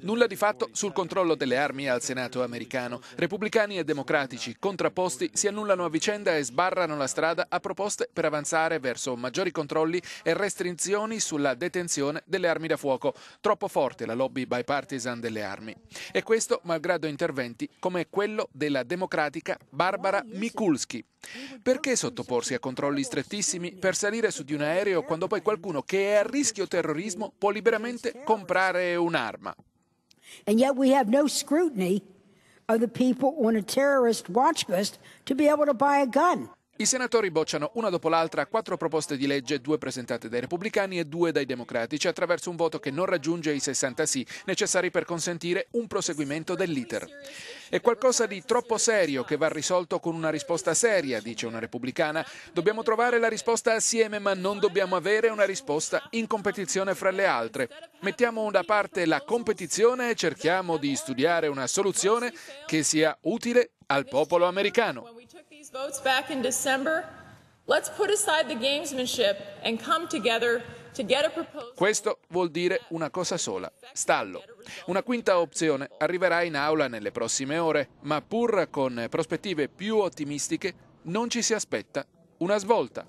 Nulla di fatto sul controllo delle armi al Senato americano. Repubblicani e democratici contrapposti si annullano a vicenda e sbarrano la strada a proposte per avanzare verso maggiori controlli e restrizioni sulla detenzione delle armi da fuoco. Troppo forte la lobby bipartisan delle armi. E questo malgrado interventi come quello della democratica Barbara Mikulski. Perché sottoporsi a controlli strettissimi per salire su di un aereo quando poi qualcuno che è a rischio terrorismo può liberamente comprare è un'arma. And yet we have no scrutiny of the people on a terrorist watch list to be able to buy a gun. I senatori bocciano una dopo l'altra quattro proposte di legge, due presentate dai repubblicani e due dai democratici, attraverso un voto che non raggiunge i 60 sì necessari per consentire un proseguimento dell'iter. È qualcosa di troppo serio che va risolto con una risposta seria, dice una repubblicana. Dobbiamo trovare la risposta assieme, ma non dobbiamo avere una risposta in competizione fra le altre. Mettiamo da parte la competizione e cerchiamo di studiare una soluzione che sia utile al popolo americano. Let's put aside the gamesmanship and come together questo vuol dire una cosa sola, stallo. Una quinta opzione arriverà in aula nelle prossime ore, ma pur con prospettive più ottimistiche non ci si aspetta una svolta.